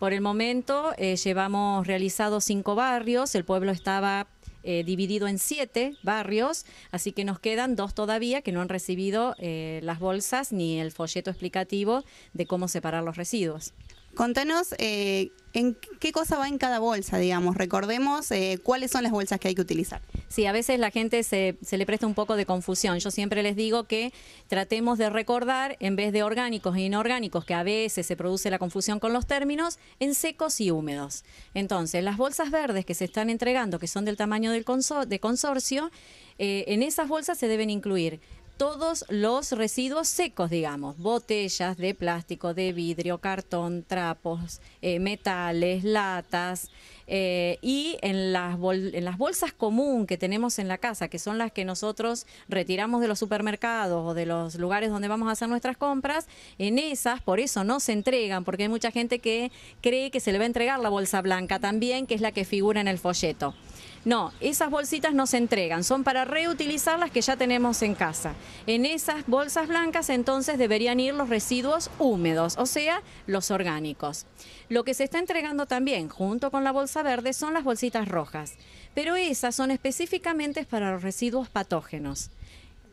Por el momento eh, llevamos realizado cinco barrios, el pueblo estaba eh, dividido en siete barrios, así que nos quedan dos todavía que no han recibido eh, las bolsas ni el folleto explicativo de cómo separar los residuos. Contanos eh, en qué cosa va en cada bolsa, digamos. Recordemos eh, cuáles son las bolsas que hay que utilizar. Sí, a veces la gente se, le presta un poco de confusión. Yo siempre les digo que tratemos de recordar, en vez de orgánicos e inorgánicos, que a veces se produce la confusión con los términos, en secos y húmedos. Entonces, las bolsas verdes que se están entregando, que son del tamaño del de consorcio, eh, en esas bolsas se deben incluir todos los residuos secos, digamos, botellas de plástico, de vidrio, cartón, trapos, eh, metales, latas, eh, y en las, en las bolsas común que tenemos en la casa, que son las que nosotros retiramos de los supermercados o de los lugares donde vamos a hacer nuestras compras, en esas, por eso no se entregan, porque hay mucha gente que cree que se le va a entregar la bolsa blanca también, que es la que figura en el folleto. No, esas bolsitas no se entregan, son para reutilizar las que ya tenemos en casa. En esas bolsas blancas entonces deberían ir los residuos húmedos, o sea, los orgánicos. Lo que se está entregando también junto con la bolsa verde son las bolsitas rojas, pero esas son específicamente para los residuos patógenos.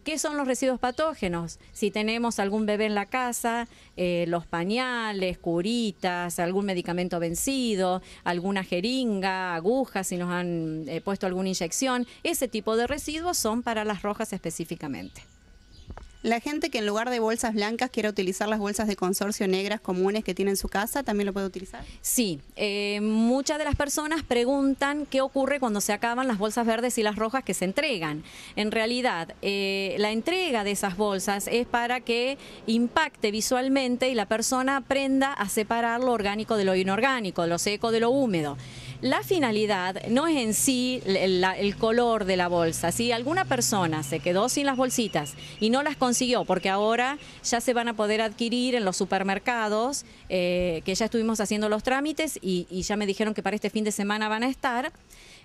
¿Qué son los residuos patógenos? Si tenemos algún bebé en la casa, eh, los pañales, curitas, algún medicamento vencido, alguna jeringa, agujas, si nos han eh, puesto alguna inyección, ese tipo de residuos son para las rojas específicamente. La gente que en lugar de bolsas blancas quiera utilizar las bolsas de consorcio negras comunes que tiene en su casa, ¿también lo puede utilizar? Sí, eh, muchas de las personas preguntan qué ocurre cuando se acaban las bolsas verdes y las rojas que se entregan. En realidad, eh, la entrega de esas bolsas es para que impacte visualmente y la persona aprenda a separar lo orgánico de lo inorgánico, lo seco de lo húmedo. La finalidad no es en sí el, color de la bolsa. Si alguna persona se quedó sin las bolsitas y no las consiguió, porque ahora ya se van a poder adquirir en los supermercados, eh, que ya estuvimos haciendo los trámites y, ya me dijeron que para este fin de semana van a estar.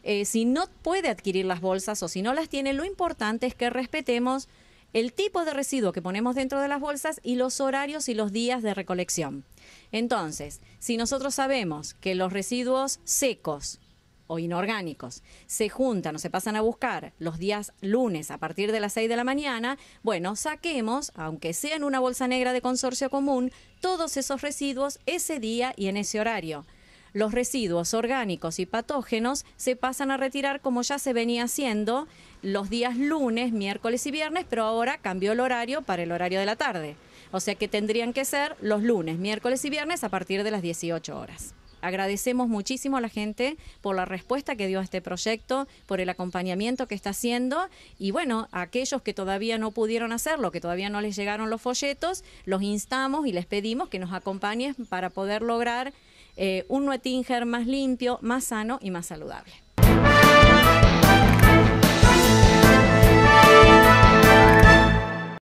Eh, si no puede adquirir las bolsas o si no las tiene, lo importante es que respetemos el tipo de residuo que ponemos dentro de las bolsas y los horarios y los días de recolección. Entonces, si nosotros sabemos que los residuos secos o inorgánicos se juntan o se pasan a buscar los días lunes a partir de las 6 de la mañana, bueno, saquemos, aunque sea en una bolsa negra de consorcio común, todos esos residuos ese día y en ese horario. Los residuos orgánicos y patógenos se pasan a retirar como ya se venía haciendo los días lunes, miércoles y viernes, pero ahora cambió el horario para el horario de la tarde. O sea que tendrían que ser los lunes, miércoles y viernes a partir de las 18 horas. Agradecemos muchísimo a la gente por la respuesta que dio a este proyecto, por el acompañamiento que está haciendo y bueno, a aquellos que todavía no pudieron hacerlo, que todavía no les llegaron los folletos, los instamos y les pedimos que nos acompañen para poder lograr eh, un nuetinger más limpio, más sano y más saludable.